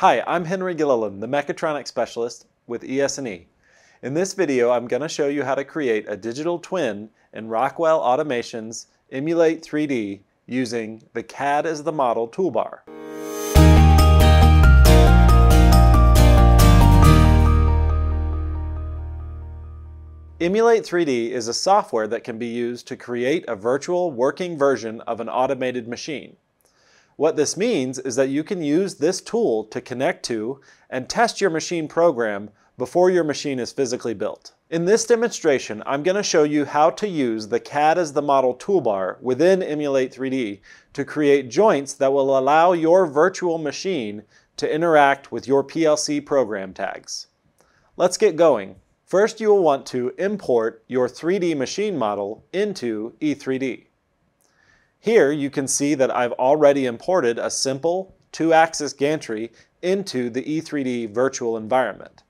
Hi, I'm Henry Gilliland, the Mechatronics Specialist with ES&E. In this video, I'm going to show you how to create a digital twin in Rockwell Automation's Emulate 3D using the CAD as the model toolbar. Emulate 3D is a software that can be used to create a virtual working version of an automated machine. What this means is that you can use this tool to connect to and test your machine program before your machine is physically built. In this demonstration, I'm going to show you how to use the CAD as the model toolbar within Emulate 3D to create joints that will allow your virtual machine to interact with your PLC program tags. Let's get going. First, you will want to import your 3D machine model into E3D. Here you can see that I've already imported a simple two-axis gantry into the E3D virtual environment.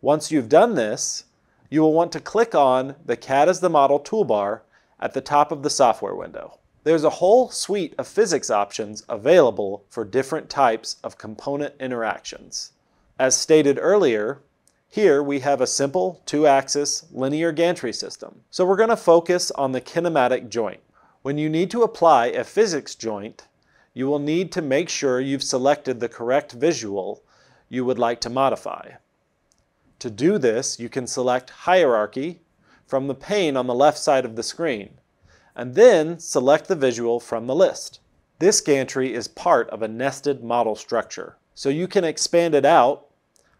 Once you've done this, you will want to click on the CAD as the model toolbar at the top of the software window. There's a whole suite of physics options available for different types of component interactions. As stated earlier, here we have a simple two-axis linear gantry system. So we're going to focus on the kinematic joint. When you need to apply a physics joint, you will need to make sure you've selected the correct visual you would like to modify. To do this, you can select Hierarchy from the pane on the left side of the screen, and then select the visual from the list. This gantry is part of a nested model structure, so you can expand it out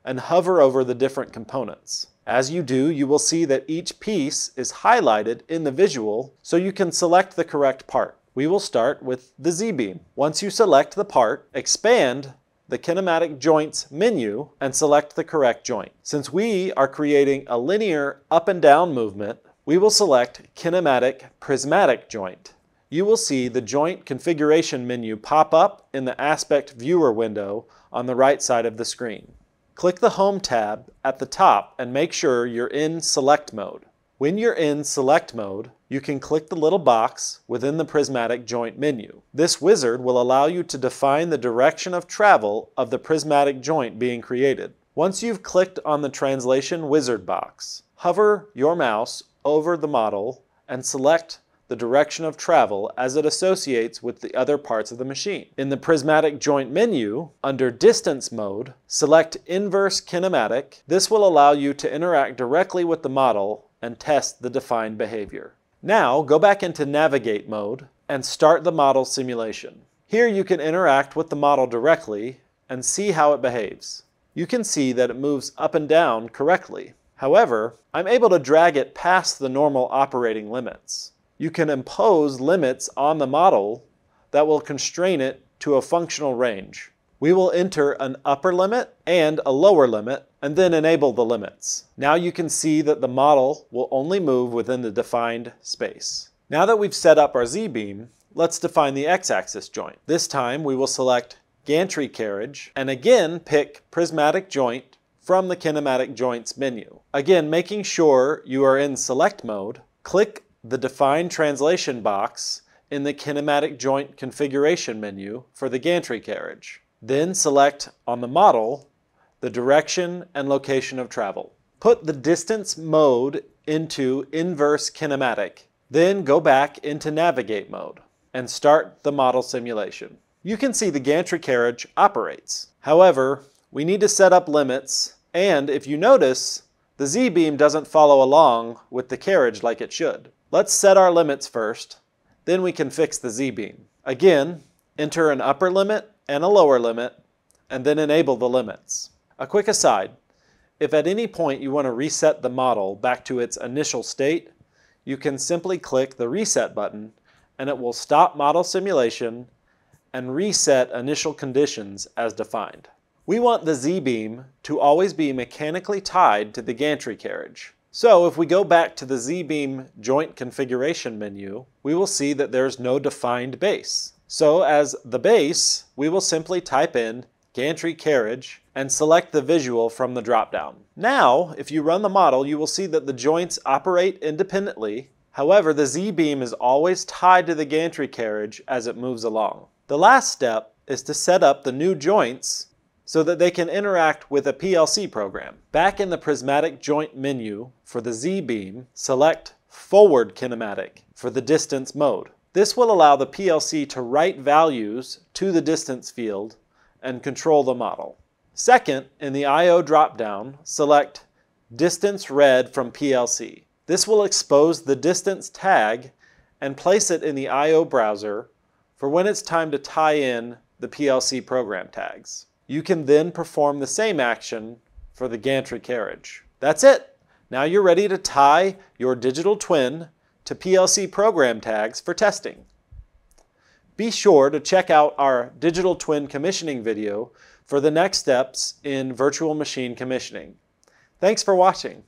and hover over the different components. As you do, you will see that each piece is highlighted in the visual so you can select the correct part. We will start with the Z-beam. Once you select the part, expand the kinematic joints menu and select the correct joint. Since we are creating a linear up and down movement, we will select kinematic prismatic joint. You will see the joint configuration menu pop up in the aspect viewer window on the right side of the screen. Click the Home tab at the top and make sure you're in Select Mode. When you're in Select Mode, you can click the little box within the prismatic joint menu. This wizard will allow you to define the direction of travel of the prismatic joint being created. Once you've clicked on the Translation Wizard box, hover your mouse over the model and select the direction of travel as it associates with the other parts of the machine. In the prismatic joint menu, under distance mode, select inverse kinematic. This will allow you to interact directly with the model and test the defined behavior. Now go back into navigate mode and start the model simulation. Here you can interact with the model directly and see how it behaves. You can see that it moves up and down correctly. However, I'm able to drag it past the normal operating limits you can impose limits on the model that will constrain it to a functional range. We will enter an upper limit and a lower limit and then enable the limits. Now you can see that the model will only move within the defined space. Now that we've set up our Z-beam, let's define the x-axis joint. This time we will select gantry carriage and again pick prismatic joint from the kinematic joints menu. Again, making sure you are in select mode, click the Define Translation box in the Kinematic Joint Configuration menu for the gantry carriage. Then select on the model the direction and location of travel. Put the distance mode into inverse kinematic. Then go back into navigate mode and start the model simulation. You can see the gantry carriage operates. However, we need to set up limits and if you notice, the Z-beam doesn't follow along with the carriage like it should. Let's set our limits first, then we can fix the Z-beam. Again, enter an upper limit and a lower limit, and then enable the limits. A quick aside, if at any point you want to reset the model back to its initial state, you can simply click the reset button and it will stop model simulation and reset initial conditions as defined. We want the Z-beam to always be mechanically tied to the gantry carriage. So if we go back to the Z-beam joint configuration menu, we will see that there's no defined base. So as the base, we will simply type in gantry carriage and select the visual from the dropdown. Now, if you run the model, you will see that the joints operate independently. However, the Z-beam is always tied to the gantry carriage as it moves along. The last step is to set up the new joints so that they can interact with a PLC program. Back in the prismatic joint menu, for the Z-beam, select Forward Kinematic for the distance mode. This will allow the PLC to write values to the distance field and control the model. Second, in the I.O. dropdown, select Distance Read from PLC. This will expose the distance tag and place it in the I.O. browser for when it's time to tie in the PLC program tags you can then perform the same action for the gantry carriage. That's it. Now you're ready to tie your digital twin to PLC program tags for testing. Be sure to check out our digital twin commissioning video for the next steps in virtual machine commissioning. Thanks for watching.